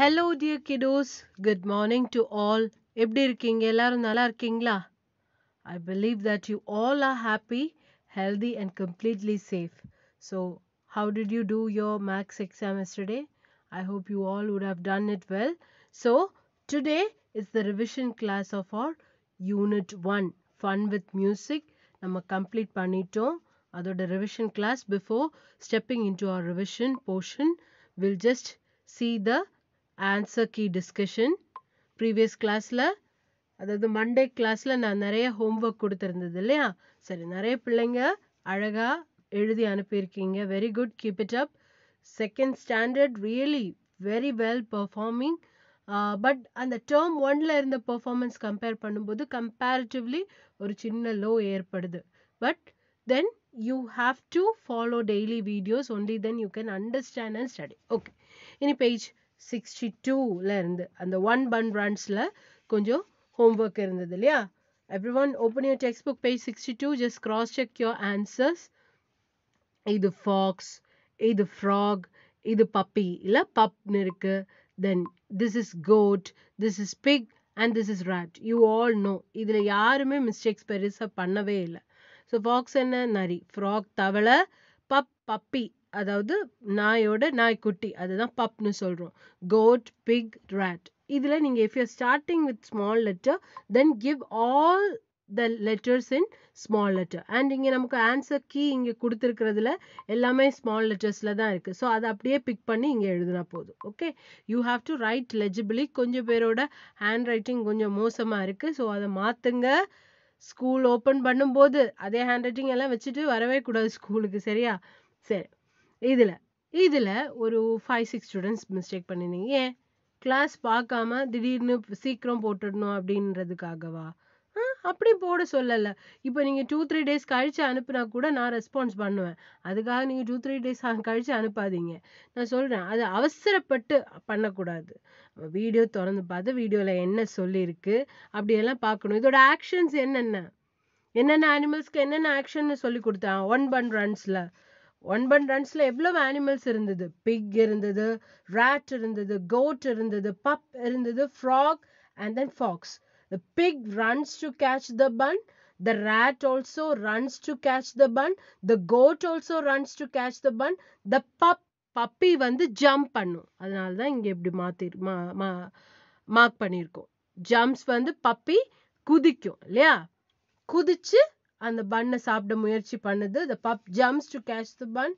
Hello dear kiddos. Good morning to all. எப்படி இருக்கீங்க எல்லாரும் நல்லா இருக்கீங்களா I believe that you all are happy healthy and completely safe so how did you do your maths exam yesterday I hope you all would have done it well so today is the revision class of our unit one fun with music நம்ம complete பண்ணிட்டோம் அதோட revision class before stepping into our revision portion will just see the answer key discussion previous கிளாஸில் அதாவது Monday கிளாஸில் நான் நிறைய homework கொடுத்துருந்தது இல்லையா சரி நிறைய பிள்ளைங்க அழகாக எழுதி அனுப்பியிருக்கீங்க very good keep it up second standard really very well performing but அந்த டேர்ம் ஒன்ல இருந்த பர்ஃபார்மன்ஸ் கம்பேர் பண்ணும்போது கம்பேரிட்டிவ்லி ஒரு சின்ன லோ ஏற்படுது but then you have to follow daily videos only then you can understand and study okay இனி page sixty டூவில் இருந்து அந்த ஒன் பன் பிரான்ச்சில் கொஞ்சம் ஹோம் ஒர்க் இருந்தது இல்லையா everyone open your textbook page sixty two just cross check your answers இது fox இது frog இது பப்பி இல்லை பப்னு இருக்குது then this is goat this is pig and this is rat you all know இதில் யாருமே mistakes பெருசாக பண்ணவே இல்லை ஸோ ஃபாக்ஸ் என்ன நரி ஃப்ராக் தவளை பப் பப்பி அதாவது நாயோட நாய்க்குட்டி அதுதான் பப்னு சொல்றோம். கோட், பிக், ரேட் இதுல நீங்க if you starting with small letter, then give all the letters in small letter. And இங்கே நமக்கு ஆன்சர் கீ இங்கே குடுத்திருக்கிறதுல எல்லாமே ஸ்மால் லெட்டர்ஸில் தான் இருக்குது ஸோ, அதை அப்படியே பிக் பண்ணி இங்கே எழுதுனா போதும். Okay. You have to write legibly. கொஞ்சம் பேரோட ஹேண்ட் ரைட்டிங் கொஞ்சம் மோசமாக இருக்குது ஸோ, அதை மாற்றுங்க ஸ்கூல் ஓப்பன் பண்ணும்போது அதே ஹேண்ட் ரைட்டிங் எல்லாம் வச்சுட்டு வரவே கூடாது ஸ்கூலுக்கு. சரியா? சரி. இதில் இதில் ஒரு ஃபைவ் சிக்ஸ் ஸ்டூடெண்ட்ஸ் மிஸ்டேக் பண்ணியிருந்தீங்க ஏன் கிளாஸ் பார்க்காம திடீர்னு சீக்கிரம் போட்டுடணும் அப்படின்றதுக்காகவா ஆ அப்படி போட சொல்லலை இப்போ நீங்கள் டூ த்ரீ டேஸ் கழித்து அனுப்புனா கூட நான் ரெஸ்பான்ஸ் பண்ணுவேன் அதுக்காக நீங்கள் டூ த்ரீ டேஸ் கழித்து அனுப்பாதீங்க நான் சொல்கிறேன் அது அவசரப்பட்டு பண்ணக்கூடாது வீடியோ திறந்து பார்த்து வீடியோவில் என்ன சொல்லியிருக்கு அப்படியெல்லாம் பார்க்கணும் இதோட ஆக்ஷன்ஸ் என்னென்ன என்னென்ன அனிமல்ஸ்க்கு என்னென்ன ஆக்ஷன்னு சொல்லி கொடுத்தேன் ஒன் பன் ரன்ஸில் ஒன்பன் ரன்ஸ்ல எவ்வளவு அனிமல்ஸ் இருந்தது பிக் இருந்தது ரேட் இருந்தது கோட் இருந்தது பப் இருந்தது frog and then fox the pig runs to catch the bun the rat also runs to catch the bun the goat also runs to catch the bun the pup puppy வந்து jump பண்ணும் அதனால தான் இங்கே இப்படி மாற்றி mark பண்ணியிருக்கோம் jumps வந்து puppy குதிக்கும் இல்லையா குதிச்சு அந்த பன்னை சாப்பிட முயற்சி பண்ணுது the pup jumps to catch the bun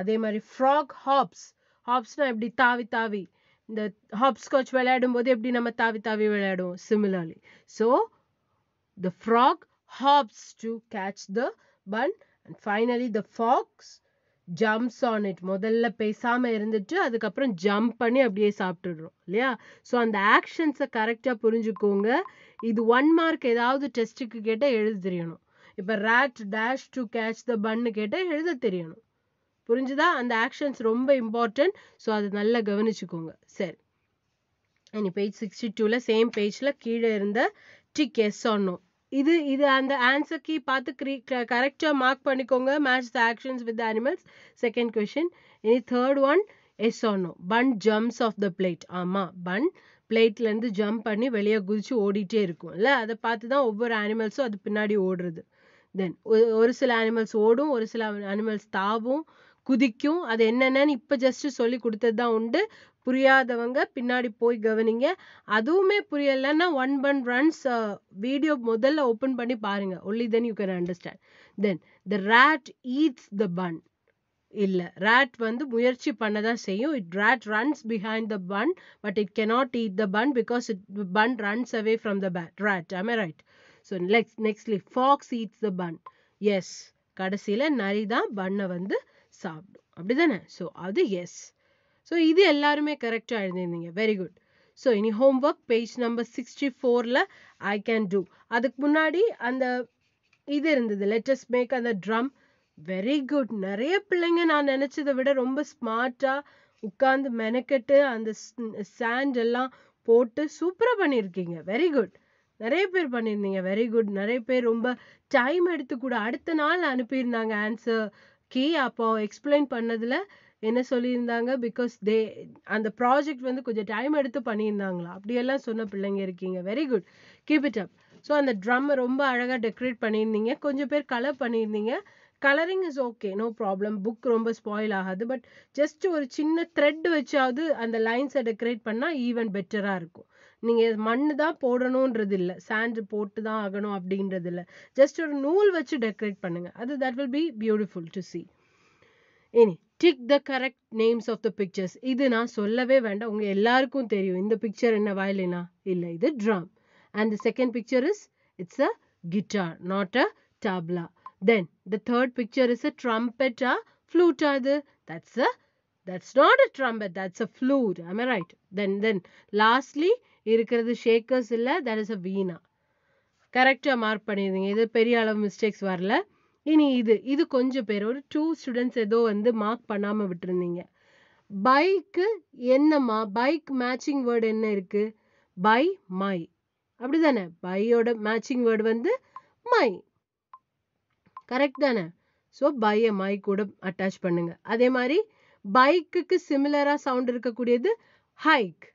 அதே மாதிரி ஃப்ராக் ஹாப்ஸ் ஹாப்ஸ்னா எப்படி தாவி தாவி இந்த ஹாப்ஸ்காட்ச் விளையாடும் போது எப்படி நம்ம தாவி தாவி விளையாடுவோம் similarly so the frog hops to catch the bun and finally the fox jumps on it முதல்ல பேசாமல் இருந்துட்டு அதுக்கப்புறம் ஜம்ப் பண்ணி அப்படியே சாப்பிட்டுடுறோம் இல்லையா ஸோ அந்த ஆக்ஷன்ஸை கரெக்டாக புரிஞ்சுக்கோங்க இது ஒன் மார்க் ஏதாவது டெஸ்ட்டுக்கு கேட்டால் எழுதி தெரியணும் இப்போ rat dash to catch the bun கேட்டால் எழுத தெரியணும் புரிஞ்சுதா அந்த ஆக்ஷன்ஸ் ரொம்ப இம்பார்ட்டன்ட் ஸோ அதை நல்லா கவனிச்சுக்கோங்க சரி இனி பேஜ் சிக்ஸ்டி டூவில் சேம் பேஜில் கீழே இருந்த டிக் எஸ் ஆனோ இது இது அந்த ஆன்சர் கீ பார்த்து க்ரீ கரெக்டாக மார்க் பண்ணிக்கோங்க match the actions with animals second question இனி தேர்ட் ஒன் எஸ் ஆனோ bun jumps off the plate ஆமாம் பன் பிளேட்லேருந்து ஜம்ப் பண்ணி வெளியே குதித்து ஓடிட்டே இருக்கும்ல அதை பார்த்து தான் ஒவ்வொரு அனிமல்ஸும் அது பின்னாடி ஓடுறது தென் ஒரு சில அனிமல்ஸ் ஓடும் ஒரு சில அனிமல்ஸ் தாவும் குதிக்கும் அது என்னென்னு இப்போ ஜஸ்ட் சொல்லி கொடுத்தது தான் உண்டு புரியாதவங்க பின்னாடி போய் கவனிங்க அதுவுமே புரியலைன்னா ஒன் பன் ரன்ஸ் வீடியோ முதல்ல ஓப்பன் பண்ணி பாருங்க only then you can understand then the rat eats the bun இல்லை ரேட் வந்து முயற்சி பண்ண தான் செய்யும் it rat runs behind the bun but it cannot eat the bun because it bun runs away from the bad rat I right so next next fox eats the bun yes கடைசியில் நரி தான் பண்ணை வந்து சாப்பிடும் அப்படி தானே so அது yes so இது எல்லாருமே கரெக்டாக எழுதியிருந்தீங்க வெரி குட் ஸோ இனி homework page number sixty ஃபோரில் ஐ கேன் டூ அதுக்கு முன்னாடி அந்த இது இருந்தது லெட்டஸ் மேக் அந்த ட்ரம் வெரி குட் நிறைய பிள்ளைங்க நான் நினச்சதை விட ரொம்ப ஸ்மார்ட்டாக உட்காந்து மெனக்கெட்டு அந்த சாண்ட் எல்லாம் போட்டு சூப்பராக பண்ணியிருக்கீங்க வெரி குட் நிறைய பேர் பண்ணியிருந்தீங்க வெரி குட் நிறைய பேர் ரொம்ப டைம் எடுத்து கூட அடுத்த நாள் அனுப்பியிருந்தாங்க ஆன்சர் கீ அப்போ எக்ஸ்பிளைன் பண்ணதில் என்ன சொல்லியிருந்தாங்க பிகாஸ் தே அந்த ப்ராஜெக்ட் வந்து கொஞ்சம் டைம் எடுத்து பண்ணியிருந்தாங்களா அப்படியெல்லாம் சொன்ன பிள்ளைங்க இருக்கீங்க very good keep it up so அந்த ட்ரம்மை ரொம்ப அழகாக டெக்ரேட் பண்ணியிருந்தீங்க கொஞ்சம் பேர் கலர் பண்ணியிருந்தீங்க colouring is okay no problem book ரொம்ப ஸ்பாயில் ஆகாது பட் ஜஸ்ட் ஒரு சின்ன த்ரெட் வச்சாவது அந்த லைன்ஸை டெக்கரேட் பண்ணால் ஈவன் பெட்டராக இருக்கும் நீங்க மண்ணு தான் போடணும்ன்றது இல்ல sand போட்டு தான் ஆகணும் அப்படின்றது இல்ல just ஒரு நூல் வச்சு decorate பண்ணுங்க அது that will be beautiful to see இனி tick the correct names of the pictures இது நான் சொல்லவே வேண்டாம் உங்க எல்லாருக்கும் தெரியும் இந்த picture என்ன வயலினா இல்ல இது drum and the second picture is it's a guitar not a tabla then the third picture is a trumpet a flute அது that's a that's not a trumpet that's a flute am i right then then lastly இருக்கிறது shakers இல்லை that is a veena கரெக்டாக mark பண்ணியிருந்தீங்க இது பெரிய அளவு mistakes வரல இனி இது இது கொஞ்சம் பேர் ஒரு டூ ஸ்டூடெண்ட்ஸ் ஏதோ வந்து மார்க் பண்ணாமல் விட்டுருந்தீங்க பைக்கு என்னம்மா பைக் மேட்சிங் வேர்டு என்ன இருக்குது பை மை அப்படி தானே பையோட மேட்சிங் வேர்டு வந்து மை கரெக்ட் தானே ஸோ பையை மை கூட அட்டாச் பண்ணுங்க அதே மாதிரி பைக்குக்கு சிமிலராக சவுண்ட் இருக்கக்கூடியது ஹைக்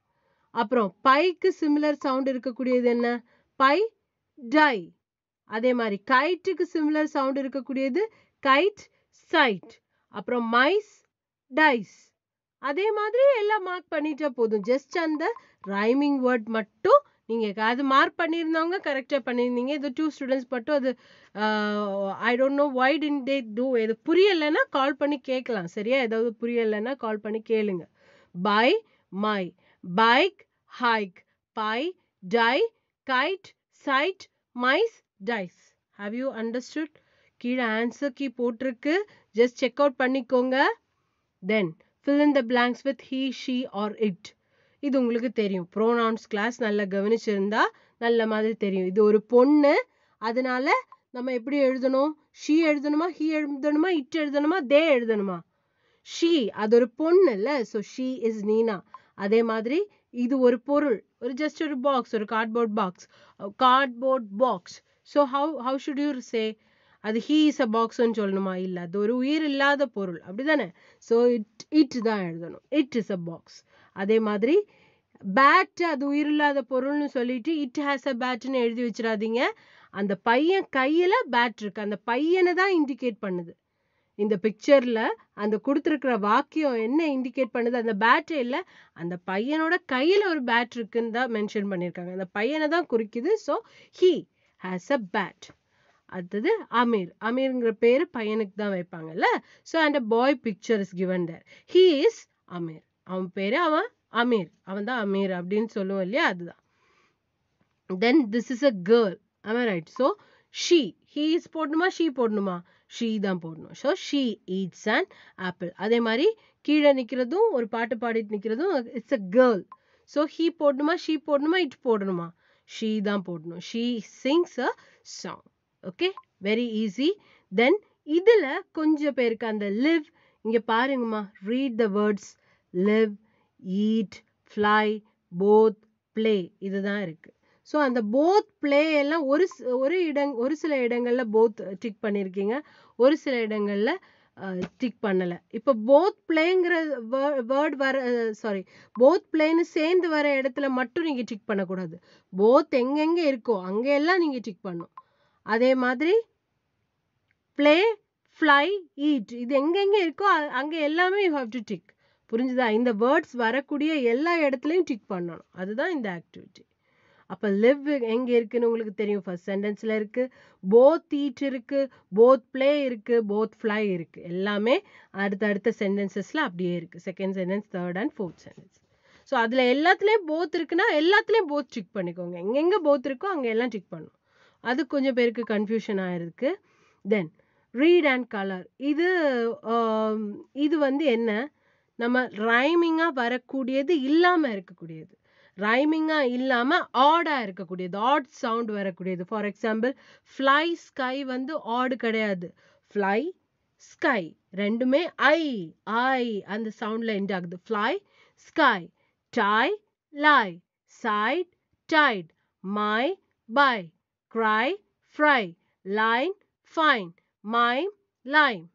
அப்புறம் பைக்கு சிமிலர் சவுண்ட் இருக்கக்கூடியது என்ன பை டை அதே மாதிரி கைட்டுக்கு சிமிலர் சவுண்ட் இருக்கக்கூடியது கைட் சைட் அப்புறம் மைஸ் டைஸ் அதே மாதிரி எல்லாம் மார்க் பண்ணிட்டா போதும் ஜஸ்ட் அந்த ரைமிங் வேர்ட் மட்டும் நீங்கள் அது மார்க் பண்ணியிருந்தவங்க கரெக்டாக பண்ணியிருந்தீங்க இது டூ ஸ்டூடெண்ட்ஸ் மட்டும் அது I don't know white in day two இது புரியலைன்னா கால் பண்ணி கேட்கலாம் சரியா ஏதாவது புரியலைன்னா கால் பண்ணி கேளுங்க pie my bike hike pie tie kite side mice dice have you understood கீழே ஆன்சர் கீ போட்டிருக்கு ஜஸ்ட் செக் அவுட் பண்ணிக்கோங்க then fill in the blanks with he she or it இது உங்களுக்கு தெரியும் ப்ரோனவுன்ஸ் கிளாஸ் நல்லா கவனிச்சிருந்தா நல்ல மாதிரி தெரியும் இது ஒரு பொண்ணு அதனால நம்ம எப்படி எழுதணும் ஷீ எழுதணுமா ஹீ எழுதணுமா இட் எழுதணுமா தே எழுதணுமா ஷீ அது ஒரு பொண்ணு இல்லை ஸோ ஷீ இஸ் நீனா அதே மாதிரி இது ஒரு பொருள் ஒரு ஜஸ்ட் ஒரு பாக்ஸ் ஒரு cardboard box cardboard box so how how should you say அது ஹீ இஸ் அ பாக்ஸ்ன்னு சொல்லணுமா இல்லை அது ஒரு உயிர் இல்லாத பொருள் அப்படி தானே ஸோ இட் இட் தான் எழுதணும் இட் இஸ் அ பாக்ஸ் அதே மாதிரி பேட் அது உயிர் இல்லாத பொருள்னு சொல்லிட்டு இட் ஹேஸ் அ பேட்னு எழுதி வச்சிடாதீங்க அந்த பையன் கையில் பேட் இருக்கு அந்த பையனை தான் இண்டிகேட் பண்ணுது இந்த பிக்சர்ல அந்த கொடுத்துருக்குற வாக்கியம் என்ன இண்டிகேட் பண்ணுது அந்த பேட்டே இல்லை அந்த பையனோட கையில் ஒரு பேட் இருக்குன்னு தான் மென்ஷன் பண்ணியிருக்காங்க அந்த பையனை தான் குறிக்குது so he has a bat அடுத்தது அமீர் அமீர்ங்கிற பேர் பையனுக்கு தான் வைப்பாங்கல்ல so and a boy picture is given there he is Aamir அவன் பேர் அவன் அமீர் அவன் தான் அமீர் அப்படின்னு சொல்லுவோம் இல்லையா அதுதான் then this is a girl அவன் right so she he is போடணுமா ஷீ போடணுமா ஷீ தான் போடணும் so she eats and apple அதே மாதிரி கீழே நிற்கிறதும் ஒரு பாட்டு பாடிட்டு நிற்கிறதும் it's a girl so he போடணுமா ஷீ போடணுமா இட் போடணுமா ஷீ தான் போடணும் she sings a song okay very easy then இதில் கொஞ்சம் பேருக்கு அந்த லிவ் இங்கே பாருங்கம்மா read the words live eat fly both play இதுதான் இருக்குது ஸோ அந்த போத் பிளே எல்லாம் ஒரு ஒரு இடங் ஒரு சில இடங்களில் போத் டிக் பண்ணியிருக்கீங்க ஒரு சில இடங்களில் டிக் பண்ணலை இப்போ போத் பிளேங்கிற வேர்ட் வர சாரி போத் பிளேன்னு சேர்ந்து வர இடத்துல மட்டும் நீங்கள் டிக் பண்ணக்கூடாது போத் எங்கெங்கே இருக்கோ அங்கெல்லாம் நீங்கள் டிக் பண்ணும் அதே மாதிரி பிளே ஃப்ளை ஈட் இது எங்கெங்கே இருக்கோ அங்கே எல்லாமே யூ ஹாவ் டு டிக் புரிஞ்சுதா இந்த வேர்ட்ஸ் வரக்கூடிய எல்லா இடத்துலையும் டிக் பண்ணணும் அதுதான் இந்த ஆக்டிவிட்டி அப்போ லிவ் எங்கே இருக்குன்னு உங்களுக்கு தெரியும் ஃபர்ஸ்ட் சென்டென்ஸில் இருக்குது போத் ஈட் இருக்குது போத் ப்ளே இருக்குது போத் ஃப்ளை இருக்குது எல்லாமே அடுத்த அடுத்த சென்டென்சஸில் அப்படியே இருக்குது second sentence third and fourth sentence so அதில் எல்லாத்துலேயும் போத் இருக்குன்னா எல்லாத்துலேயும் போத் டிக் பண்ணிக்கோங்க எங்கெங்கே போத் இருக்கோ அங்கே எல்லாம் டிக் பண்ணும் அது கொஞ்சம் பேருக்கு கன்ஃபியூஷன் ஆயிருக்கு தென் ரீட் அண்ட் கலர் இது இது வந்து என்ன நம்ம ரைமிங்காக வரக்கூடியது இல்லாமல் இருக்கக்கூடியது ரைமிங்கா இல்லாம ஆடா இருக்கக்கூடியது ஆட் சவுண்ட் வரக்கூடியது ஃபார் எக்ஸாம்பிள் ஃப்ளை ஸ்கை வந்து ஆடு கிடையாது ஃப்ளை ஸ்கை ரெண்டுமே ஐ ஐ அந்த சவுண்ட்ல எண்ட் ஆகுது ஃப்ளை ஸ்கை டாய் லாய் side tight my pie cry fry line fine my lime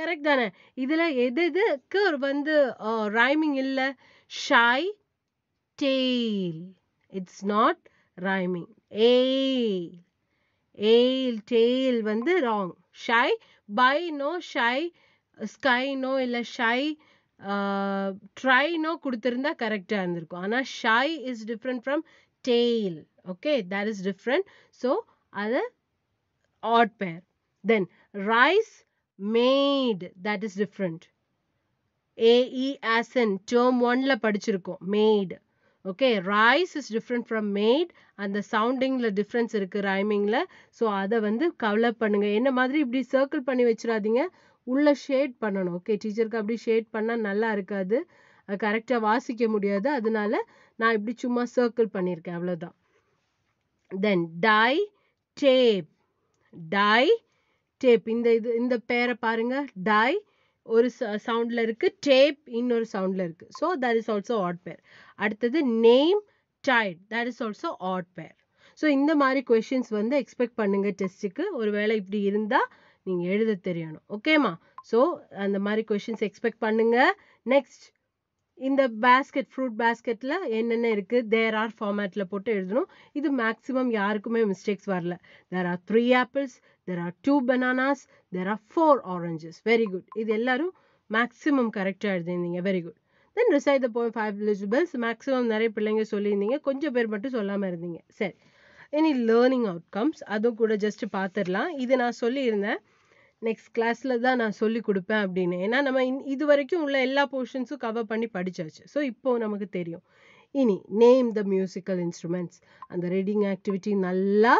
correct தானே இதில் எது எதுக்கு வந்து ரைமிங் இல்லை shy tail. It's not rhyming. Ale. Ale, tail வந்து wrong. Shy, by no, shy, sky no இல்லை shy, ட்ரை uh, நோ கொடுத்துருந்தா கரெக்டாக இருந்திருக்கும் ஆனால் shy is different from tail okay that is different so அது odd pair then rice made that is different ஏஇ ஆசன் term ஒன்ல படிச்சிருக்கோம் made okay rice is different from made அந்த சவுண்டிங்கில் டிஃப்ரென்ஸ் இருக்குது ரைமிங்கில் ஸோ அதை வந்து கவலை பண்ணுங்கள் என்ன மாதிரி இப்படி சர்க்கிள் பண்ணி வச்சிடாதீங்க உள்ளே ஷேட் பண்ணணும் ஓகே டீச்சருக்கு அப்படி ஷேட் பண்ணால் நல்லா இருக்காது கரெக்டாக வாசிக்க முடியாது அதனால நான் இப்படி சும்மா சர்க்கிள் பண்ணியிருக்கேன் அவ்வளோதான் then tie tape tie tape இந்த இது இந்த பேரை பாருங்கள் டை ஒரு சவுண்டில் இருக்குது டேப் இன்னொரு சவுண்டில் இருக்குது so that is also odd pair அடுத்தது name child that is also odd pair so இந்த மாதிரி கொஷின்ஸ் வந்து எக்ஸ்பெக்ட் பண்ணுங்கள் டெஸ்ட்டுக்கு ஒரு வேளை இப்படி இருந்தால் நீங்கள் எழுத தெரியணும் ஓகேம்மா ஸோ அந்த மாதிரி கொஷின்ஸ் எக்ஸ்பெக்ட் பண்ணுங்கள் நெக்ஸ்ட் இந்த பேஸ்கெட் ஃப்ரூட் பேஸ்கெட்டில் என்னென்ன இருக்குது தேர் ஆர் ஃபார்மேட்டில் போட்டு எழுதணும் இது மேக்ஸிமம் யாருக்குமே மிஸ்டேக்ஸ் வரல there are three apples there are two bananas there are four oranges very good இது எல்லோரும் மேக்ஸிமம் கரெக்டாக எழுதியிருந்தீங்க very good then recite the poem five eligibles maximum நிறைய பிள்ளைங்க சொல்லியிருந்தீங்க கொஞ்சம் பேர் மட்டும் சொல்லாமல் இருந்தீங்க சரி இனி லேர்னிங் அவுட்கம்ஸ் அதுவும் கூட ஜஸ்ட் பார்த்துடலாம் இது நான் சொல்லியிருந்தேன் நெக்ஸ்ட் கிளாஸில் தான் நான் சொல்லி கொடுப்பேன் அப்படின்னு ஏன்னா நம்ம இது வரைக்கும் உள்ள எல்லா போர்ஷன்ஸும் கவர் பண்ணி படித்தாச்சு ஸோ இப்போது நமக்கு தெரியும் இனி நேம் த மியூசிக்கல் இன்ஸ்ட்ருமெண்ட்ஸ் அந்த ரீடிங் ஆக்டிவிட்டி நல்லா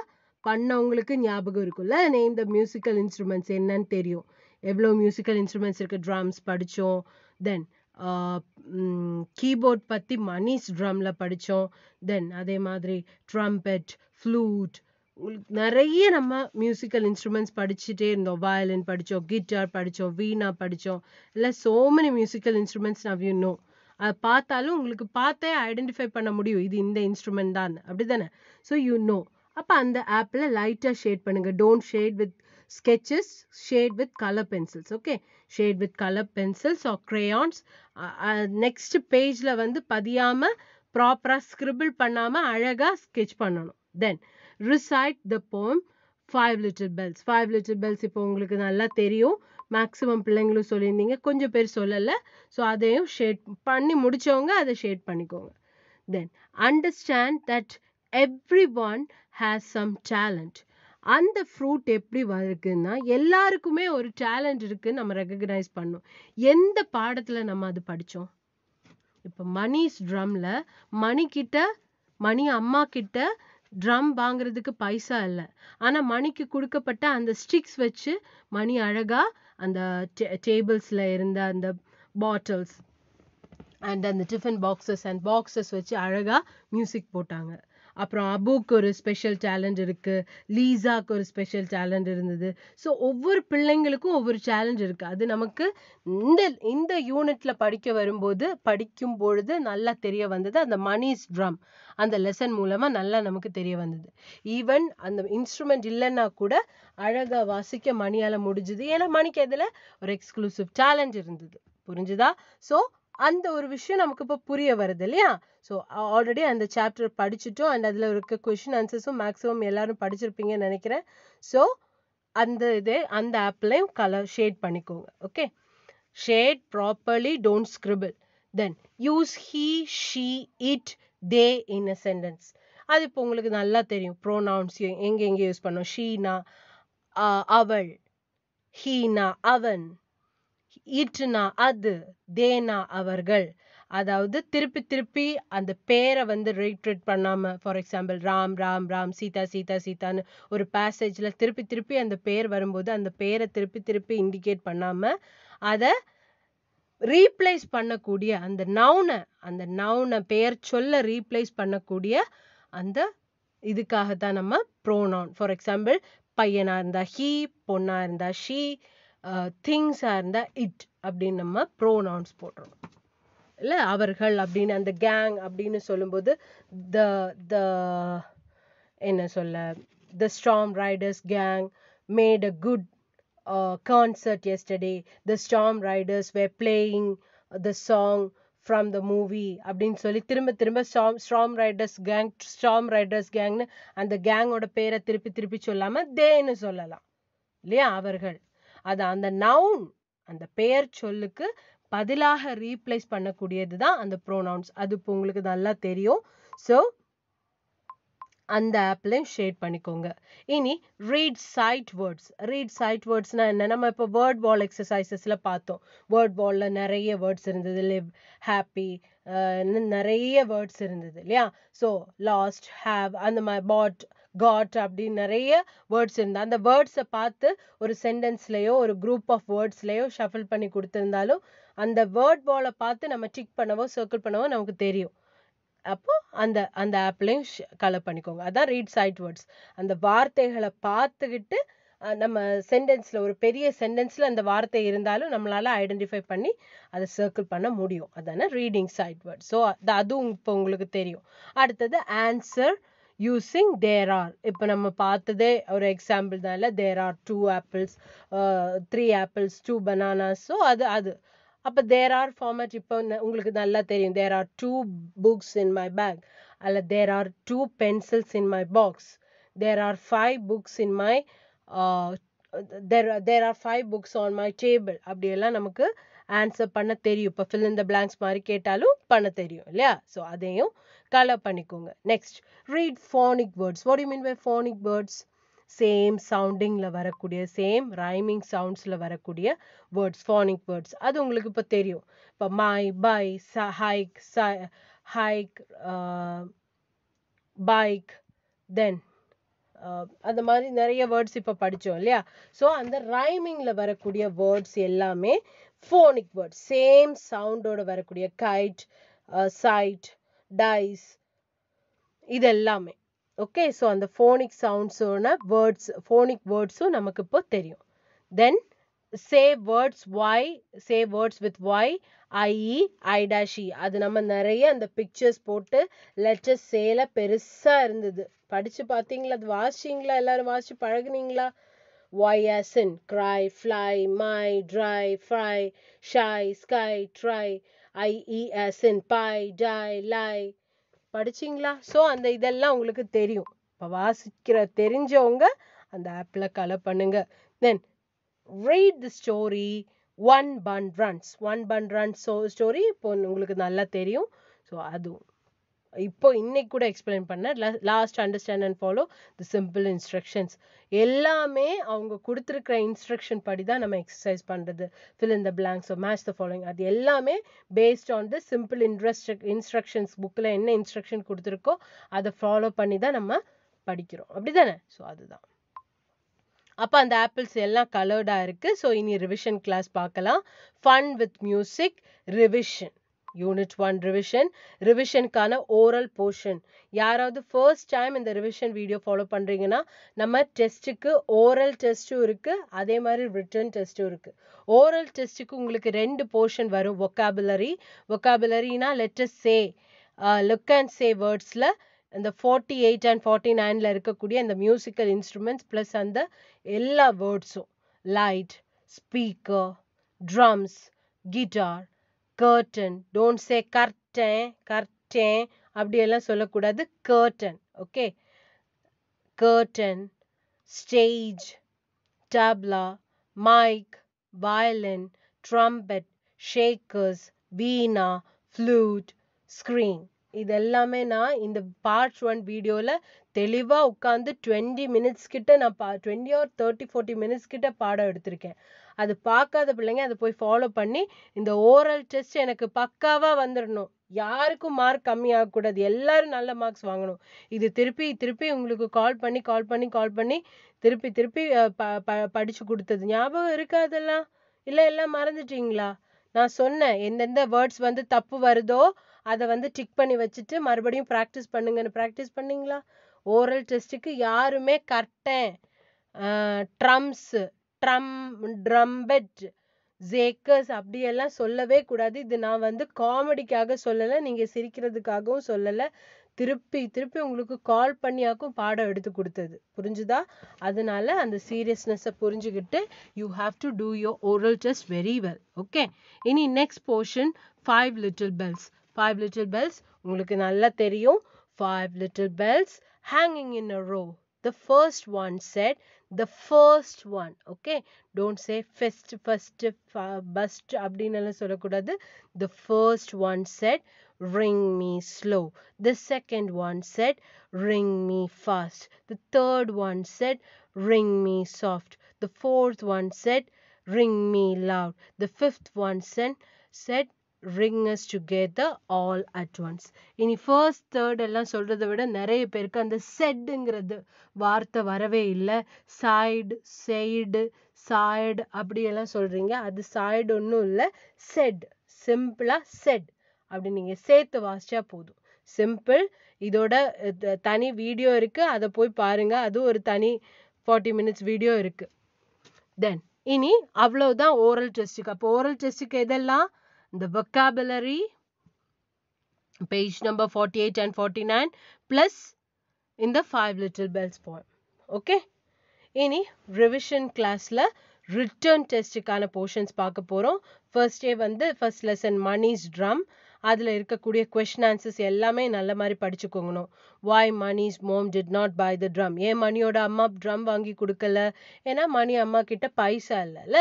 பண்ணவங்களுக்கு ஞாபகம் இருக்கும்ல நேம் த மியூசிக்கல் இன்ஸ்ட்ருமெண்ட்ஸ் என்னன்னு தெரியும் எவ்வளோ மியூசிக்கல் இன்ஸ்ட்ருமெண்ட்ஸ் இருக்குது ட்ராம்ஸ் படித்தோம் தென் கீபோர்ட் பற்றி மணிஷ் ட்ரம்மில் படித்தோம் தென் அதே மாதிரி ட்ரம்பெட் ஃப்ளூட் உங்களுக்கு நிறைய நம்ம மியூசிக்கல் இன்ஸ்ட்ருமெண்ட்ஸ் படிச்சுட்டே இருந்தோம் வயலின் படித்தோம் கிட்டார் படித்தோம் வீணா படித்தோம் இல்லை so many musical instruments now you know அதை பார்த்தாலும் உங்களுக்கு பார்த்தே ஐடென்டிஃபை பண்ண முடியும் இது இந்த இன்ஸ்ட்ருமெண்ட் தான் அப்படி தானே ஸோ யூ நோ அப்போ அந்த ஆப்பில் லைட்டாக ஷேட் பண்ணுங்கள் don't shade with sketches shade with color pencils okay shade with color pencils or crayons next பேஜில் வந்து பதியாமல் ப்ராப்பராக ஸ்கிரிபிள் பண்ணாமல் அழகாக ஸ்கெச் பண்ணணும் தென் recite the poem five little bells five little bells இப்போ உங்களுக்கு நல்லா தெரியும் மேக்ஸிமம் பிள்ளைங்களும் சொல்லியிருந்தீங்க கொஞ்சம் பேர் சொல்லலை ஸோ அதையும் ஷேட் பண்ணி முடித்தவங்க அதை ஷேட் பண்ணிக்கோங்க then understand that every one has some talent அந்த ஃப்ரூட் எப்படி வருதுன்னா எல்லாருக்குமே ஒரு டேலண்ட் இருக்குன்னு நம்ம ரெக்கக்னைஸ் பண்ணோம் எந்த பாடத்தில் நம்ம அது படித்தோம் இப்போ மணிஸ் ட்ரம்மில் மணிக்கிட்ட மணி அம்மா கிட்ட ட்ரம் வாங்குறதுக்கு பைசா இல்லை ஆனால் மணிக்கு கொடுக்கப்பட்ட அந்த ஸ்டிக்ஸ் வச்சு மணி அழகாக அந்த டேபிள்ஸில் இருந்த அந்த பாட்டில்ஸ் அண்ட் அந்த டிஃபன் பாக்ஸஸ் அண்ட் பாக்ஸஸ் வச்சு அழகாக மியூசிக் போட்டாங்க அப்புறம் அபுக்கு ஒரு ஸ்பெஷல் டேலண்ட் இருக்குது லீசாக்கு ஒரு ஸ்பெஷல் டேலண்ட் இருந்தது ஸோ ஒவ்வொரு பிள்ளைங்களுக்கும் ஒவ்வொரு சேலஞ்ச் இருக்குது அது நமக்கு இந்த இந்த யூனிட்டில் படிக்க வரும்போது படிக்கும் பொழுது நல்லா தெரிய வந்தது அந்த மணிஸ் ட்ரம் அந்த லெசன் மூலமாக நல்லா நமக்கு தெரிய வந்தது ஈவன் அந்த இன்ஸ்ட்ருமெண்ட் இல்லைன்னா கூட அழகாக வாசிக்க மணியால் முடிஞ்சுது ஏன்னா மணிக்கு எதில் ஒரு எக்ஸ்க்ளூசிவ் சேலஞ்ச் இருந்தது புரிஞ்சுதா ஸோ அந்த ஒரு விஷயம் நமக்கு இப்போ புரிய வருது இல்லையா ஸோ ஆல்ரெடி அந்த சாப்டர் படிச்சுட்டோம் அண்ட் அதில் இருக்க கொஷின் ஆன்சர்ஸும் மேக்ஸிமம் எல்லாரும் படிச்சிருப்பீங்கன்னு நினைக்கிறேன் ஸோ அந்த இதே அந்த ஆப்லையும் கலர் ஷேட் பண்ணிக்கோங்க okay shade properly don't scribble then use he she it they in a sentence அது இப்போ உங்களுக்கு நல்லா தெரியும் ப்ரோனவுன்ஸ் எங்கே எங்கே யூஸ் பண்ணோம் ஷீனா அவள் ஹீனா அவன் ஈற்றுனா அது தேனா அவர்கள் அதாவது திருப்பி திருப்பி அந்த பேரை வந்து ரீட்ரேட் பண்ணாம ஃபார் எக்ஸாம்பிள் ராம் ராம் ராம் சீதா சீதா சீதான்னு ஒரு பேசேஜில் திருப்பி திருப்பி அந்த பேர் வரும்போது அந்த பேரை திருப்பி திருப்பி இண்டிகேட் பண்ணாம அதை ரீப்ளேஸ் பண்ணக்கூடிய அந்த நவுனை அந்த நவுனை பெயர் சொல்ல ரீப்ளேஸ் பண்ணக்கூடிய அந்த இதுக்காக தான் நம்ம ப்ரோனோன் ஃபார் எக்ஸாம்பிள் பையனாக இருந்தா ஹீ பொண்ணாக இருந்தா ஷீ திங்ஸ் ஆர் இருந்தால் இட் அப்படின்னு நம்ம ப்ரோனவுன்ஸ் போடுறோம் இல்லை அவர்கள் அப்படின்னு அந்த கேங் அப்படின்னு சொல்லும்போது த த என்ன சொல்ல the storm riders gang made a good concert yesterday the storm riders were playing the song from the movie அப்படின்னு சொல்லி திரும்ப திரும்ப storm storm riders gang storm riders கேங்னு அந்த கேங்கோட பேரை திருப்பி திருப்பி சொல்லாமல் தேன்னு சொல்லலாம் இல்லையா அவர்கள் அது அந்த நவுன் அந்த பெயர் சொல்லுக்கு பதிலாக ரீப்ளேஸ் பண்ணக்கூடியது தான் அந்த ப்ரோனவுன்ஸ் அது இப்போ உங்களுக்கு நல்லா தெரியும் ஸோ அந்த ஆப்லையும் ஷேட் பண்ணிக்கோங்க இனி read sight words read sight வேர்ட்ஸ்னால் என்ன நம்ம இப்போ வேர்ட் பால் எக்ஸசைசஸில் பார்த்தோம் வேர்ட் பாலில் நிறைய வேர்ட்ஸ் இருந்தது லிவ் ஹாப்பி நிறைய வேர்ட்ஸ் இருந்தது இல்லையா ஸோ லாஸ்ட் ஹாவ் அந்த மாதிரி பாட் காட் அப்படின்னு நிறைய வேர்ட்ஸ் இருந்தால் அந்த வேர்ட்ஸை பார்த்து ஒரு சென்டென்ஸ்லேயோ ஒரு குரூப் ஆஃப் வேர்ட்ஸ்லேயோ ஷஃபில் பண்ணி கொடுத்துருந்தாலும் அந்த வேர்ட் பாலை பார்த்து நம்ம டிக் பண்ணவோ சர்க்கிள் பண்ணவோ நமக்கு தெரியும் அப்போ அந்த அந்த ஆப்லையும் கலர் பண்ணிக்கோங்க அதான் ரீட் சைட் வேர்ட்ஸ் அந்த வார்த்தைகளை பார்த்துக்கிட்டு நம்ம சென்டென்ஸில் ஒரு பெரிய சென்டென்ஸில் அந்த வார்த்தை இருந்தாலும் நம்மளால் ஐடென்டிஃபை பண்ணி அதை சர்க்கிள் பண்ண முடியும் அதான ரீடிங் சைட் வேர்ட் ஸோ அது அதுவும் இப்போ உங்களுக்கு தெரியும் அடுத்தது ஆன்சர் யூஸிங் தேர் ஆர் இப்போ நம்ம பார்த்ததே ஒரு எக்ஸாம்பிள் தான் இல்லை there are two apples three apples two bananas so அது அது அப்போ தேர் ஆர் ஃபார்மேட் இப்போ உங்களுக்கு நல்லா தெரியும் there are two books in my bag அல்ல there are two pencils in my box there are five books in my there there are five books on my table அப்படியெல்லாம் நமக்கு answer பண்ண தெரியும் இப்போ ஃபில் இந்த பிளாங்க்ஸ் மாதிரி கேட்டாலும் பண்ண தெரியும் இல்லையா ஸோ அதையும் கலர் பண்ணிக்கோங்க next read phonic words what you mean by phonic words same சவுண்டிங்கில் வரக்கூடிய சேம் ரைமிங் சவுண்ட்ஸில் வரக்கூடிய வேர்ட்ஸ் ஃபோனிக் வேர்ட்ஸ் அது உங்களுக்கு இப்போ தெரியும் இப்போ மை பை ச ஹைக் ச ஹைக் பைக் தென் அந்த மாதிரி நிறைய வேர்ட்ஸ் இப்போ படித்தோம் இல்லையா ஸோ அந்த ரைமிங்கில் வரக்கூடிய வேர்ட்ஸ் எல்லாமே ஃபோனிக் வேர்ட்ஸ் சேம் சவுண்டோட வரக்கூடிய கைட் சைட் uh, டைஸ் இது எல்லாமே ஓகே ஸோ அந்த ஃபோனிக் சவுண்ட்ஸோன வேர்ட்ஸ் ஃபோனிக் வேர்ட்ஸும் நமக்கு இப்போ தெரியும் then say words Y say words with Y I E ஐடாஷி அது நம்ம நிறைய அந்த பிக்சர்ஸ் போட்டு லெட்டர்ஸ் சேல பெருசாக இருந்தது படித்து பார்த்தீங்களா அது வாசிங்களா எல்லாரும் வாசி பழகுனீங்களா Y S N cry fly my dry fry shy sky try I E S N boy e joy லாய் படிச்சிங்களா ஸோ அந்த இதெல்லாம் உங்களுக்கு தெரியும் இப்போ வாசிக்கிற தெரிஞ்சவங்க அந்த ஆப்பில் கலை பண்ணுங்க then read the story one bun runs one bun runs story இப்போ உங்களுக்கு நல்லா தெரியும் ஸோ அதுவும் இப்போ இன்னைக்கு கூட எக்ஸ்பிளைன் பண்ணேன் last understand and follow the simple instructions எல்லாமே அவங்க கொடுத்துருக்கிற இன்ஸ்ட்ரக்ஷன் படி தான் நம்ம எக்ஸசைஸ் பண்ணுறது fill in the blanks so match the following அது எல்லாமே based on the simple interest instructions புக்கில் என்ன இன்ஸ்ட்ரக்ஷன் கொடுத்துருக்கோ அதை ஃபாலோ பண்ணி தான் நம்ம படிக்கிறோம் அப்படி தானே ஸோ அதுதான் அப்போ அந்த ஆப்பிள்ஸ் எல்லாம் கலர்டாக இருக்குது ஸோ இனி ரிவிஷன் கிளாஸ் பார்க்கலாம் fun with music revision unit one revision ரிவிஷனுக்கான ஓரல் போர்ஷன் யாராவது ஃபர்ஸ்ட் டைம் இந்த ரிவிஷன் வீடியோ ஃபாலோ பண்ணுறீங்கன்னா நம்ம டெஸ்ட்டுக்கு ஓரல் டெஸ்ட்டும் இருக்குது அதே மாதிரி ரிட்டன் டெஸ்ட்டும் இருக்குது ஓரல் டெஸ்ட்டுக்கு உங்களுக்கு ரெண்டு போர்ஷன் வரும் ஒக்காபுலரி ஒக்காபுலரினா letter say look and say வேர்ட்ஸில் இந்த ஃபார்ட்டி எயிட் அண்ட் ஃபார்ட்டி நைனில் இருக்கக்கூடிய அந்த மியூசிக்கல் இன்ஸ்ட்ருமெண்ட்ஸ் ப்ளஸ் அந்த எல்லா வேர்ட்ஸும் light speaker drums guitar curtain don't say curtain curtain அப்படியெல்லாம் சொல்லக்கூடாது curtain okay curtain stage tabla, mic violin, trumpet, shakers, veena flute screen இது எல்லாமே நான் இந்த பார்ட்ஸ் ஒன் வீடியோவில் தெளிவாக உட்காந்து டுவெண்ட்டி மினிட்ஸ் கிட்ட நான் பா twenty or thirty forty minutes கிட்ட பாடம் எடுத்திருக்கேன் அது பார்க்காத பிள்ளைங்க அதை போய் ஃபாலோ பண்ணி இந்த ஓரல் டெஸ்ட் எனக்கு பக்காவாக வந்துடணும் யாருக்கும் மார்க் கம்மியாகக்கூடாது எல்லாரும் நல்ல மார்க்ஸ் வாங்கணும் இது திருப்பி திருப்பி உங்களுக்கு கால் பண்ணி கால் பண்ணி கால் பண்ணி திருப்பி திருப்பி ப ப படித்து கொடுத்தது ஞாபகம் இருக்காதெல்லாம் இல்லை எல்லாம் மறந்துட்டீங்களா நான் சொன்னேன் எந்தெந்த வேர்ட்ஸ் வந்து தப்பு வருதோ அதை வந்து டிக் பண்ணி வச்சுட்டு மறுபடியும் ப்ராக்டிஸ் பண்ணுங்கன்னு ப்ராக்டிஸ் பண்ணீங்களா ஓரல் டெஸ்ட்டுக்கு யாருமே கரெக்டேன் ட்ரம்ஸு ட்ரம் ட்ரம்பெட் ஜேக்கர்ஸ் அப்படியெல்லாம் சொல்லவே கூடாது இது நான் வந்து காமெடிக்காக சொல்லலை நீங்கள் சிரிக்கிறதுக்காகவும் சொல்லலை திருப்பி திருப்பி உங்களுக்கு கால் பண்ணியாக்கும் பாடம் எடுத்து கொடுத்தது புரிஞ்சுதா அதனால அந்த சீரியஸ்னஸை புரிஞ்சுக்கிட்டு you have to do your oral test very well okay இனி next portion five little bells five little bells உங்களுக்கு நல்லா தெரியும் five little bells hanging in a row the first one said the first one okay don't say first first uh, bust the first one said ring me slow the second one said ring me fast the third one said ring me soft the fourth one said ring me loud the fifth one said said ring us together all at once இனி first third எல்லாம் சொல்கிறத விட நிறைய பேருக்கு அந்த செட்டுங்கிறது வார்த்தை வரவே இல்லை சைடு செய்டு சாய்டு அப்படியெல்லாம் சொல்கிறீங்க அது சாய்டு ஒன்றும் இல்லை செட் சிம்பிளாக செட் அப்படி நீங்கள் சேர்த்து வாசிச்சா போதும் சிம்பிள் இதோட தனி வீடியோ இருக்குது அதை போய் பாருங்கள் அது ஒரு தனி ஃபார்ட்டி மினிட்ஸ் வீடியோ இருக்குது தென் இனி அவ்வளவுதான் ஓரல் டெஸ்ட்டுக்கு அப்போ ஓரல் டெஸ்ட்டுக்கு எதெல்லாம் the vocabulary page number 48 and 49 plus in the five little bells form okay any revision class la return test kaana portions பார்க்க போகிறோம் first day வந்து first lesson money's drum அதில் இருக்கக்கூடிய கொஷின் ஆன்சர்ஸ் எல்லாமே நல்ல மாதிரி படிச்சுக்கோங்கணும் why Mani's mom did not buy the drum ஏன் மணியோட அம்மா ட்ரம் வாங்கி கொடுக்கல ஏன்னா மணி அம்மா கிட்ட பைசா இல்லைல்ல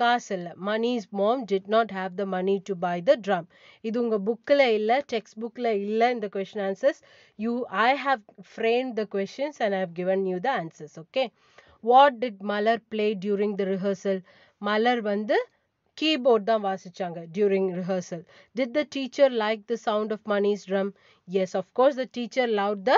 காசு இல்லை Mani's mom did not have the money to buy the drum இது உங்கள் புக்கில் இல்லை டெக்ஸ்ட் புக்கில் இல்லை இந்த question answers you I have frame the questions and I have given you the answers okay what did Malar play during the rehearsal Malar வந்து keyboard தான் வாசிச்சாங்க during rehearsal did the teacher like the sound of Mani's drum yes of course the teacher love the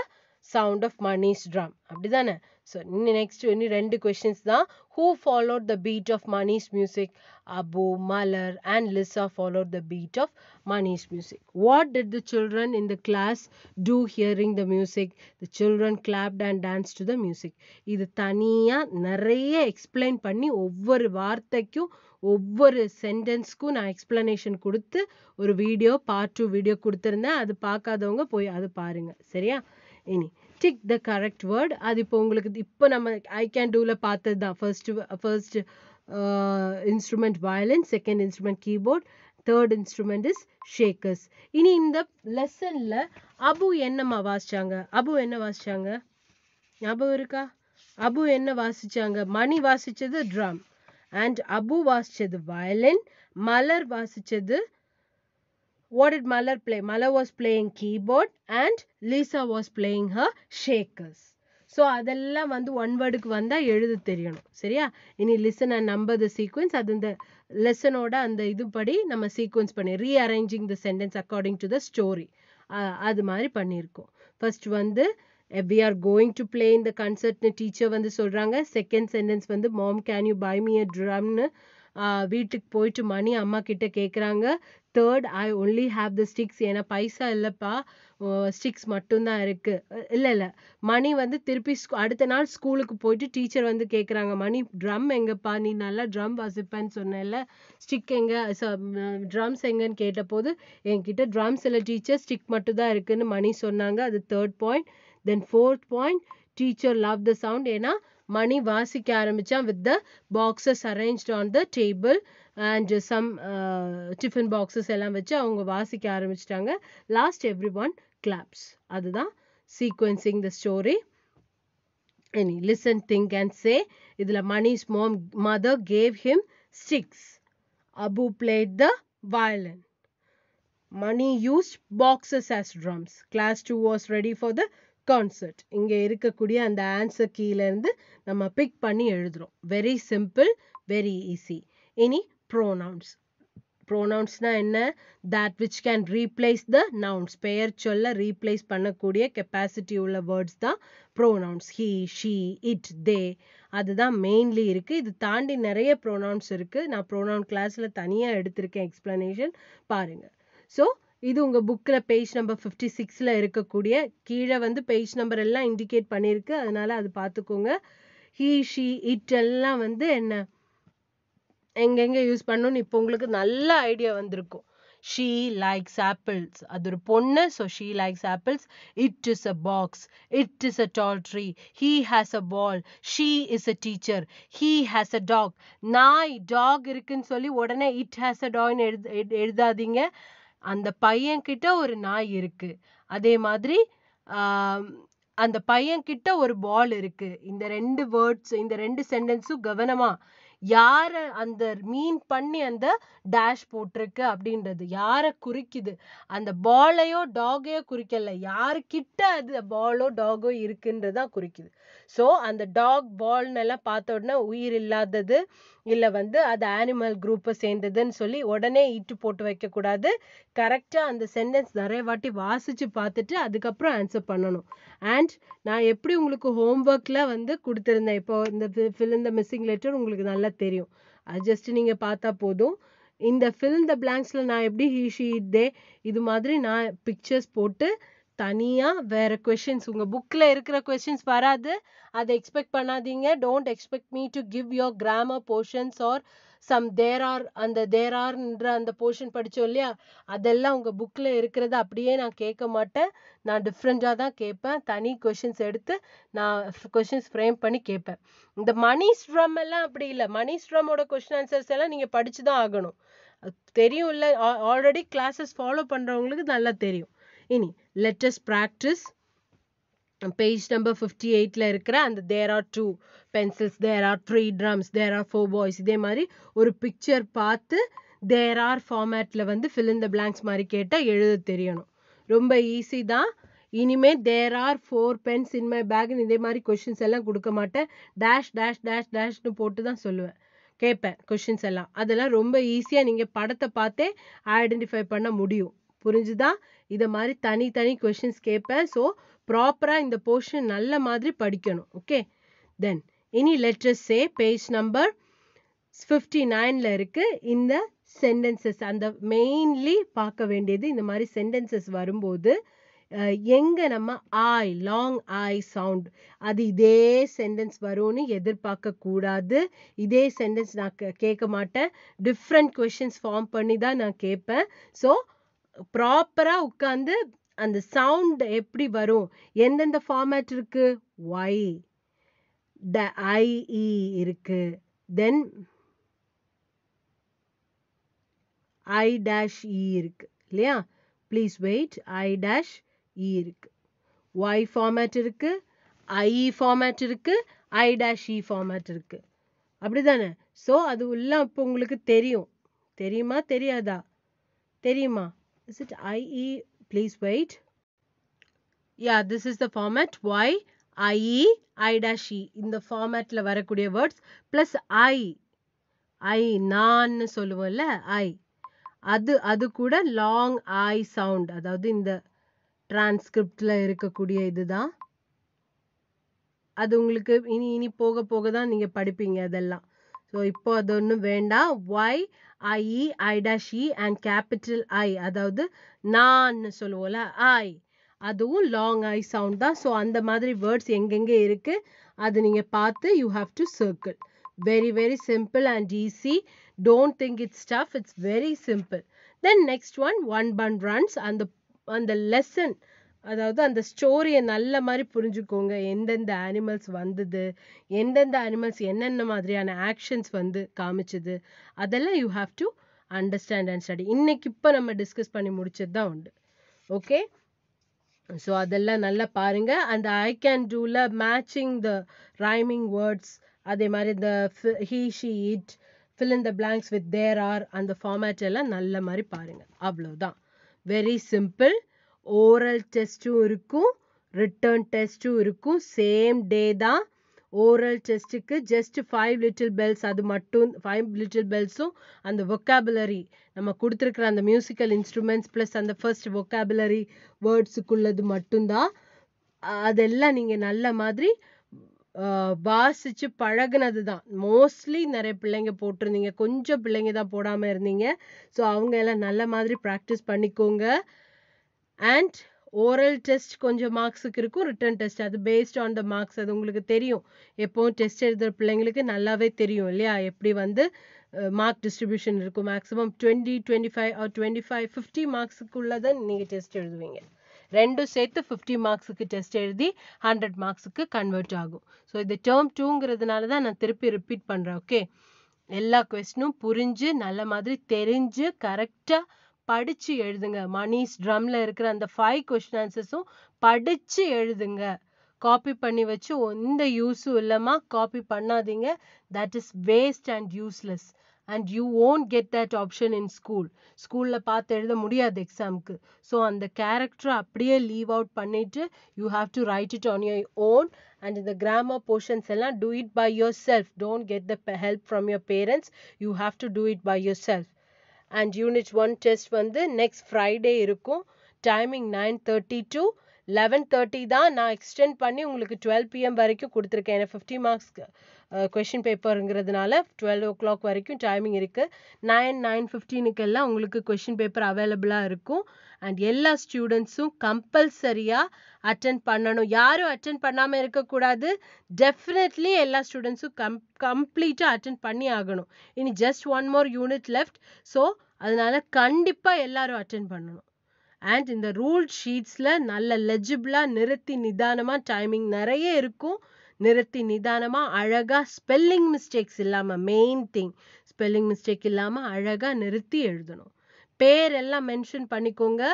sound of Mani's drum அப்படிதானே so next இனி ரெண்டு questions தான் who followed the beat of Mani's music Abu Malar and Lisa followed the beat of Mani's music what did the children in the class do hearing the music The children clapped and dance to the music இது தனியாக நிறைய explain பண்ணி ஒவ்வொரு வார்த்தைக்கும் ஒவ்வொரு சென்டென்ஸ்க்கும் நான் explanation கொடுத்து ஒரு வீடியோ பார்ட் டூ வீடியோ கொடுத்துருந்தேன் அது பார்க்காதவங்க போய் அது பாருங்கள் சரியா இனி டிக் த கரெக்ட் வேர்ட் அது இப்போ உங்களுக்கு இப்போ நம்ம ஐ கேன் டூவில் பார்த்தது தான் first first instrument violin second instrument keyboard third instrument is shakers இனி இந்த லெசனில் அபு என்னம்மா வாசிச்சாங்க அபு என்ன வாசிச்சாங்க ஞாபகம் இருக்கா அபு என்ன வாசிச்சாங்க மணி வாசிச்சது ட்ரம் அண்ட் அபு வாசிச்சது வயலின் மலர் வாசிச்சது what did Malar play? Malar was playing keyboard and Lisa was playing her shakers. So அதெல்லாம் வந்து ஒன் வேர்டுக்கு வந்தால் எழுத தெரியணும் சரியா இனி listen and number the sequence அது இந்த லெசனோட அந்த இதுபடி நம்ம சீக்வன்ஸ் பண்ணி rearranging the sentence according to the story அது மாதிரி பண்ணியிருக்கோம் ஃபர்ஸ்ட் வந்து we are going to play இந்த கன்சர்ட்னு டீச்சர் வந்து சொல்கிறாங்க செகண்ட் சென்டென்ஸ் வந்து மாம் கேன் யூ பை மி அ ட்ரம்னு வீட்டுக்கு போயிட்டு மணி அம்மா கிட்ட கேட்குறாங்க third I only have the sticks ஏன்னா பைசா இல்லைப்பா ஸ்டிக்ஸ் மட்டும்தான் இருக்குது இல்லை இல்லை மணி வந்து திருப்பி ஸ்கூ அடுத்த நாள் ஸ்கூலுக்கு போயிட்டு டீச்சர் வந்து கேட்குறாங்க மணி ட்ரம் எங்கேப்பா நீ நல்லா ட்ரம் வாசிப்பேன்னு சொன்னேன்ல ஸ்டிக் எங்கே ட்ரம்ஸ் எங்கேன்னு கேட்டபோது என்கிட்ட ட்ரம்ஸ் இல்லை டீச்சர் ஸ்டிக் மட்டும்தான் இருக்குதுன்னு மணி சொன்னாங்க அது third point then fourth point teacher love the sound ஏன்னா மணி வாசிக்க ஆரம்பித்தான் with the boxes arrange on the table and some tiffin boxes எல்லாம் வச்சு அவங்க வாசிக்க ஆரம்பிச்சிட்டாங்க லாஸ்ட் எவ்ரி ஒன் கிளாப்ஸ் அதுதான் sequencing the story any listen think and say இதில் Mani's mom mother gave him sticks Abu played the violin Mani use boxes as drums class two was ready for the concert இங்கே இருக்கக்கூடிய அந்த answer இருந்து நம்ம pick பண்ணி எழுதுகிறோம் very simple very easy இனி pronouns ப்ரோனவுன்ஸ்னால் என்ன that which can replace the nouns பெயர் சொல்ல ரீப்ளேஸ் பண்ணக்கூடிய கெப்பாசிட்டி உள்ள வேர்ட்ஸ் தான் pronouns he she it they அதுதான் மெயின்லி இருக்குது இது தாண்டி நிறைய ப்ரோனவுன்ஸ் இருக்குது நான் ப்ரோனவுன் கிளாஸில் தனியாக எடுத்திருக்கேன் எக்ஸ்ப்ளனேஷன் பாருங்கள் ஸோ இது உங்கள் புக்கில் பேஜ் நம்பர் ஃபிஃப்டி சிக்ஸில் இருக்கக்கூடிய கீழே வந்து பேஜ் நம்பர் எல்லாம் இண்டிகேட் பண்ணியிருக்கு அதனால் அது பார்த்துக்கோங்க ஹீ ஷீ இட் எல்லாம் வந்து என்ன எங்கெங்க யூஸ் பண்ணணும்னு இப்போ உங்களுக்கு நல்ல ஐடியா வந்திருக்கும் ஷீ லைக்ஸ் ஆப்பிள்ஸ் அது ஒரு பொண்ணு so she likes apples it is a box it is a tall tree he has a ball she is a teacher he has a dog நாய் டாக் இருக்குன்னு சொல்லி உடனே இட் ஹேஸ் அ டாக்னு எழுது எழுதாதீங்க அந்த பையன்கிட்ட ஒரு நாய் இருக்கு அதே மாதிரி அந்த பையன்கிட்ட ஒரு பால் இருக்கு இந்த ரெண்டு வேர்ட்ஸ் இந்த ரெண்டு சென்டென்ஸும் கவனமாக யார அந்த மீன் பண்ணி அந்த டேஷ் போட்டிருக்கு அப்படின்றது யாரை குறிக்குது அந்த பாலையோ டாகையோ குறிக்கல யாருக்கிட்ட அது பாலோ டாகோ இருக்குன்றதான் குறிக்குது ஸோ அந்த டாக் எல்லாம் பார்த்த உடனே உயிர் இல்லாதது இல்லை வந்து அது ஆனிமல் குரூப்பை சேர்ந்ததுன்னு சொல்லி உடனே ஈட்டு போட்டு வைக்கக்கூடாது கரெக்டாக அந்த சென்டென்ஸ் நிறைய வாட்டி வாசித்து பார்த்துட்டு அதுக்கப்புறம் ஆன்சர் பண்ணணும் அண்ட் நான் எப்படி உங்களுக்கு ஹோம்ஒர்க்கில் வந்து கொடுத்துருந்தேன் இப்போ இந்த ஃபில் இந்த மிஸ்ஸிங் லெட்டர் உங்களுக்கு நல்லா தெரியும் அது ஜஸ்ட் நீங்கள் பார்த்தா போதும் இந்த ஃபில் இந்த பிளாங்க்ஸில் நான் எப்படி ஹீ ஷீ தே இது மாதிரி நான் பிக்சர்ஸ் போட்டு தனியாக வேறு கொஷின்ஸ் உங்கள் புக்கில் இருக்கிற கொஷின்ஸ் வராது அதை எக்ஸ்பெக்ட் பண்ணாதீங்க don't expect me to give your grammar portions are some there are அந்த தேர் ஆர்ன்ற அந்த போர்ஷன் படித்தோம் இல்லையா அதெல்லாம் உங்கள் புக்கில் இருக்கிறத அப்படியே நான் கேட்க மாட்டேன் நான் டிஃப்ரெண்ட்டாக தான் கேட்பேன் தனி கொஷின்ஸ் எடுத்து நான் கொஷின்ஸ் ஃப்ரேம் பண்ணி கேட்பேன் இந்த மணி ஸ்ட்ரம் எல்லாம் அப்படி இல்லை மணி ஸ்ட்ரமோட கொஷின் ஆன்சர்ஸ் எல்லாம் நீங்கள் படித்து தான் ஆகணும் தெரியும் இல்லை ஆல்ரெடி கிளாஸஸ் ஃபாலோ பண்ணுறவங்களுக்கு நல்லா தெரியும் இனி let's practise page number fifty எயிட்டில் இருக்கிற அந்த there are two pencils there are three drums there are four boys இதே மாதிரி ஒரு பிக்சர் பார்த்து தேர் ஆர் ஃபார்மேட்டில் வந்து ஃபில் இந்த பிளாங்க்ஸ் மாதிரி கேட்டால் எழுத தெரியணும் ரொம்ப ஈஸி தான் இனிமேல் there are four pens in my பேக்னு இதே மாதிரி கொஷின்ஸ் எல்லாம் கொடுக்க மாட்டேன் டேஷ் டேஷ் டேஷ் டேஷ்னு போட்டு தான் சொல்லுவேன் கேட்பேன் கொஷின்ஸ் எல்லாம் அதெல்லாம் ரொம்ப ஈஸியாக நீங்கள் படத்தை பார்த்தே ஐடென்டிஃபை பண்ண முடியும் புரிஞ்சுதா இத மாதிரி தனித்தனி கொஷின்ஸ் கேட்பேன் ஸோ ப்ராப்பரா இந்த போர்ஷன் நல்ல மாதிரி படிக்கணும் ஓகே தென் இனி letters say page number fifty நைன்ல இருக்கு இந்த சென்டென்சஸ் அந்த மெயின்லி பார்க்க வேண்டியது இந்த மாதிரி சென்டென்சஸ் வரும்போது எங்க நம்ம ஆய் லாங் ஆய் சவுண்ட் அது இதே சென்டென்ஸ் வரும்னு எதிர்பார்க்க கூடாது இதே சென்டென்ஸ் நான் கேட்க மாட்டேன் டிஃப்ரெண்ட் கொஷின்ஸ் ஃபார்ம் பண்ணி தான் நான் கேட்பேன் ஸோ ப்ராப்பராக உட்காந்து அந்த சவுண்ட் எப்படி வரும் எந்தெந்த ஃபார்மேட் இருக்கு ஒய் ட ஐஇ இருக்கு தென் ஐ டேஷ் இ இருக்கு இல்லையா please wait I dash E இருக்கு ஒய் ஃபார்மேட் இருக்கு ஐஇ ஃபார்மேட் இருக்கு ஐ டேஷ் இ ஃபார்மேட் இருக்கு அப்படி தானே ஸோ அது உள்ள அப்போ உங்களுக்கு தெரியும் தெரியுமா தெரியாதா தெரியுமா Is it IE? Please wait. Yeah, this is the format. Y, IE, I dash E. இந்த formatல வரக்கூடிய words plus I. I, நான் சொல்லுவோம்ல I. அது அது கூட லாங் ஐ சவுண்ட் அதாவது இந்த டிரான்ஸ்கிரிப்டில் இருக்கக்கூடிய இதுதான் அது உங்களுக்கு இனி இனி போக போக தான் நீங்கள் படிப்பீங்க அதெல்லாம் ஸோ இப்போ அது ஒன்றும் வேண்டாம் Y I E I dash E and capital I அதாவது நான்னு சொல்லுவோம்ல ஐ அதுவும் லாங் ஐ சவுண்ட் தான் ஸோ அந்த மாதிரி வேர்ட்ஸ் எங்கெங்கே இருக்கு அது நீங்கள் பார்த்து you have to circle very very simple and easy don't think it's tough it's very simple then next one one bun runs அந்த அந்த லெசன் அதாவது அந்த ஸ்டோரியை நல்ல மாதிரி புரிஞ்சுக்கோங்க. எந்தெந்த அனிமல்ஸ் வந்தது, எந்தெந்த அனிமல்ஸ் என்னென்ன மாதிரியான ஆக்ஷன்ஸ் வந்து காமிச்சது. அதெல்லாம் you have to understand and study. இன்னைக்கு இப்ப நம்ம டிஸ்கஸ் பண்ணி முடிச்சது தான் உண்டு. ஓகே. ஸோ அதெல்லாம் நல்லா பாருங்க. அந்த ஐ கேன் டூல மேட்சிங் த ரைமிங் வேர்ட்ஸ் அதே மாதிரி இந்த ஃபி he, she, it, fill in the blanks with there are அந்த ஃபார்மேட் எல்லாம் நல்ல மாதிரி பாருங்க. அவ்வளோதான். Very simple. ஓரல் டெஸ்ட்டும் இருக்கும் ரிட்டர்ன் டெஸ்ட்டும் இருக்கும் சேம் டே தான் ஓரல் டெஸ்ட்டுக்கு ஜஸ்ட் ஃபைவ் லிட்டில் பெல்ஸ் அது மட்டும் ஃபைவ் லிட்டில் பெல்ஸும் அந்த வொக்காபுலரி நம்ம கொடுத்துருக்குற அந்த மியூசிக்கல் இன்ஸ்ட்ருமெண்ட்ஸ் ப்ளஸ் அந்த ஃபர்ஸ்ட் வொக்காபுலரி வேர்ட்ஸுக்குள்ளது மட்டும்தான் அதெல்லாம் நீங்கள் நல்ல மாதிரி வாசித்து பழகுனது தான் மோஸ்ட்லி நிறைய பிள்ளைங்க போட்டிருந்தீங்க கொஞ்சம் பிள்ளைங்க தான் போடாமல் இருந்தீங்க ஸோ அவங்க எல்லாம் நல்ல மாதிரி ப்ராக்டிஸ் பண்ணிக்கோங்க அண்ட் ஓரல் டெஸ்ட் கொஞ்சம் மார்க்ஸுக்கு இருக்கும் ரிட்டன் டெஸ்ட் அது பேஸ்ட் ஆன் த மார்க்ஸ் அது உங்களுக்கு தெரியும் எப்போவும் டெஸ்ட் எழுதுகிற பிள்ளைங்களுக்கு நல்லாவே தெரியும் இல்லையா எப்படி வந்து மார்க் டிஸ்ட்ரிபியூஷன் இருக்கும் maximum twenty twenty five or twenty five fifty மார்க்ஸுக்குள்ளே தான் நீங்கள் டெஸ்ட் எழுதுவீங்க ரெண்டும் சேர்த்து ஃபிஃப்டி மார்க்ஸுக்கு டெஸ்ட் எழுதி ஹண்ட்ரட் மார்க்ஸுக்கு கன்வெர்ட் ஆகும் ஸோ இது டேர்ம் டூங்கிறதுனால தான் நான் திருப்பி ரிப்பீட் பண்ணுறேன் ஓகே எல்லா கொஸ்டினும் புரிஞ்சு நல்ல மாதிரி தெரிஞ்சு கரெக்டாக படிச்சு எழுதுங்க மணிஸ் ட்ரம்ல இருக்கிற அந்த ஃபைவ் கொஷின் ஆன்சர்ஸும் படிச்சு எழுதுங்க காப்பி பண்ணி வச்சு எந்த யூஸும் இல்லாமல் காப்பி பண்ணாதீங்க that is waste and useless and you won't get that option in school ஸ்கூலில் பார்த்து எழுத முடியாது எக்ஸாமுக்கு ஸோ அந்த கேரக்டரை அப்படியே லீவ் அவுட் பண்ணிவிட்டு you have to write it on your own and இந்த கிராமர் போர்ஷன்ஸ் எல்லாம் do it by yourself don't get the help from your parents you have to do it by yourself and unit one test வந்து next Friday இருக்கும் timing nine thirty to eleven thirty தான் நான் extend பண்ணி உங்களுக்கு twelve PM வரைக்கும் கொடுத்துருக்கேன் ஏன்னா fifty மார்க்ஸ்க்கு கொஷின் பேப்பருங்கிறதுனால டுவெல் ஓ கிளாக் வரைக்கும் டைமிங் இருக்குது நைன் நைன் ஃபிஃப்டீனுக்கெல்லாம் உங்களுக்கு கொஷின் பேப்பர் அவைலபிளாக இருக்கும் அண்ட் எல்லா ஸ்டூடெண்ட்ஸும் கம்பல்சரியாக அட்டன் பண்ணணும் யாரும் அட்டன் பண்ணாமல் இருக்கக்கூடாது டெஃபினெட்லி எல்லா ஸ்டூடெண்ட்ஸும் கம் கம்ப்ளீட்டாக அட்டன் பண்ணி ஆகணும் இனி just one more unit left so அதனால் கண்டிப்பாக எல்லாரும் அட்டன் பண்ணணும் அண்ட் இந்த ரூல் ஷீட்ஸில் நல்ல லெஜிபிளாக நிறுத்தி நிதானமாக டைமிங் நிறைய இருக்கும் நிறுத்தி நிதானமா அழகா ஸ்பெல்லிங் மிஸ்டேக்ஸ் இல்லாம மெயின் திங் ஸ்பெல்லிங் மிஸ்டேக் இல்லாம அழகா நிறுத்தி எழுதணும் பேர் எல்லாம் மென்ஷன் பண்ணிக்கோங்க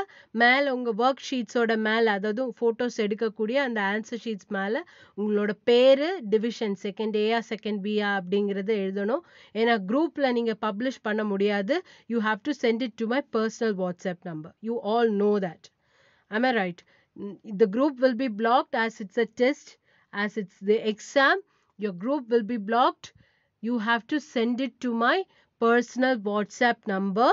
மேலே உங்கள் ஒர்க் ஷீட்ஸோட மேலே அதாவது ஃபோட்டோஸ் எடுக்கக்கூடிய அந்த ஆன்சர் ஷீட்ஸ் மேலே உங்களோட பேர் டிவிஷன் செகண்ட் ஏயா செகண்ட் பியா அப்படிங்கிறத எழுதணும் ஏன்னா குரூப்பில் நீங்கள் பப்ளிஷ் பண்ண முடியாது you have to send it to my personal WhatsApp number you all know that I'm right the group will be blocked as it's a test as it's the exam your group will be blocked you have to send it to my personal whatsapp number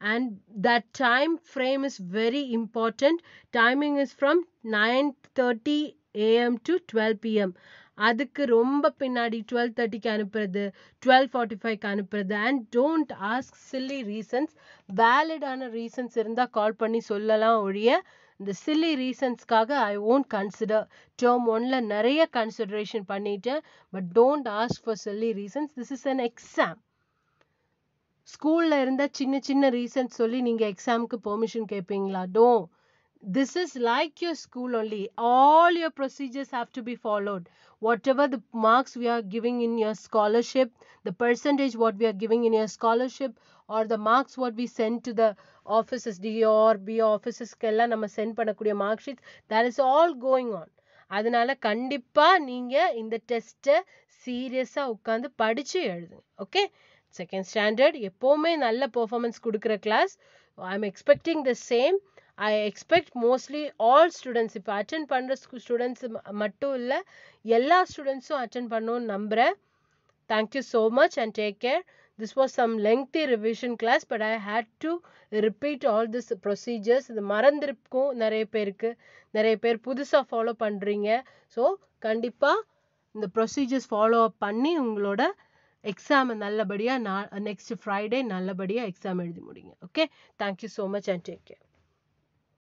and that time frame is very important timing is from 9:30 am to 12 pm அதுக்கு ரொம்ப பின்னாடி twelve தேர்ட்டிக்கு அனுப்புறது twelve forty ஃபைவ்க்கு அனுப்புறது and don't ask silly reasons வேலிடான reasons இருந்தால் call பண்ணி சொல்லலாம் ஒழிய இந்த சில்லி ரீசன்ஸ்க்காக ஐ ஓன்ட் கன்சிடர் டேர்ம் ஒன்ல நிறைய கன்சிடரேஷன் பண்ணிட்டேன் but don't ask for silly reasons this is an exam ஸ்கூலில் இருந்தால் சின்ன சின்ன ரீசன்ஸ் சொல்லி நீங்கள் எக்ஸாமுக்கு பெர்மிஷன் கேட்பீங்களா though this is like your school only all your procedures have to be followed whatever the marks we are giving in your scholarship the percentage what we are giving in your scholarship or the marks what we send to the offices DO or P ஆஃபீஸஸ்க்கெல்லாம் நம்ம send பண்ணக்கூடிய mark sheet that is all going on அதனால கண்டிப்பாக நீங்கள் இந்த டெஸ்ட்டை சீரியஸாக உட்காந்து படித்து எழுதுங்க ஓகே செகண்ட் ஸ்டாண்டர்ட் எப்போவுமே நல்ல பெர்ஃபார்மன்ஸ் கொடுக்குற class I am expecting the same I expect mostly all students இப்போ அட்டன் பண்ணுற ஸ்டூடெண்ட்ஸ் மட்டும் இல்லை எல்லா ஸ்டூடெண்ட்ஸும் அட்டன் பண்ணணும்னு நம்புகிறேன் thank you so much and take care this was some lengthy revision class but I hate to repeat all this procedures இது மறந்திருக்கும் நிறைய பேருக்கு நிறைய பேர் புதுசாக ஃபாலோ பண்ணுறீங்க ஸோ கண்டிப்பாக இந்த ப்ரொசீஜர்ஸ் ஃபாலோ அப் பண்ணி உங்களோட எக்ஸாமை நல்லபடியாக நான் நெக்ஸ்ட் ஃப்ரைடே நல்லபடியாக எக்ஸாம் எழுதி முடிங்க okay thank you so much and take care